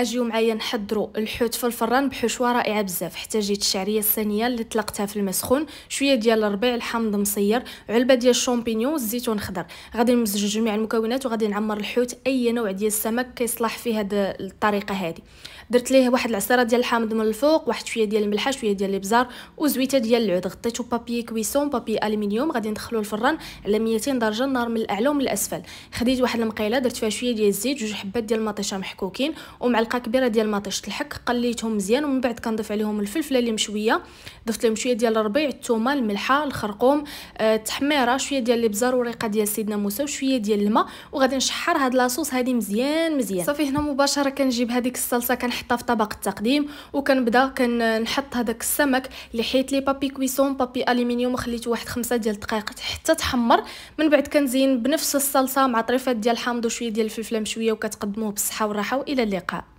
اجيو معايا نحضروا الحوت في الفران بحشوه رائعه بزاف احتاجيت الشعريه الصينيه اللي طلقتها في المسخون شويه ديال الربيع الحامض مصير علبه ديال الشامبينيون والزيتون خضر غادي نمزج جميع المكونات وغادي نعمر الحوت اي نوع ديال السمك كيصلح في هذه الطريقه هذه درت ليه واحد العصيره ديال الحامض من الفوق واحد شويه ديال الملحه شويه ديال الابزار وزويته ديال العود غطيته بابي كويسون بابي الومنيوم غادي ندخلو الفران على 200 درجه النار من الاعلى ومن الاسفل خديت واحد المقيله درت فيها شويه ديال الزيت جوج حبات ديال المطيشه محكوكين ومع معلقه كبيره ديال مطيش الحك قليتهم مزيان ومن بعد كنضيف عليهم الفلفله اللي مشويه ضفت لهم شويه ديال الربيع الثومه الملحه الخرقوم آه، التحميره شويه ديال الابزار وريقه ديال سيدنا موسى وشويه ديال الماء وغادي نشحر هاد لاصوص هادي مزيان مزيان صافي هنا مباشره كنجيب هذيك الصلصه كنحطها في طبق التقديم وكنبدا كنحط هذاك السمك اللي حيت لي بابي كويسون بابي الومنيوم خليته واحد خمسة ديال الدقائق حتى تحمر من بعد كنزين بنفس الصلصه مع طريفات ديال الحامض وشويه ديال الفلفله مشويه وكتقدموه بالصحه والراحه والى اللقاء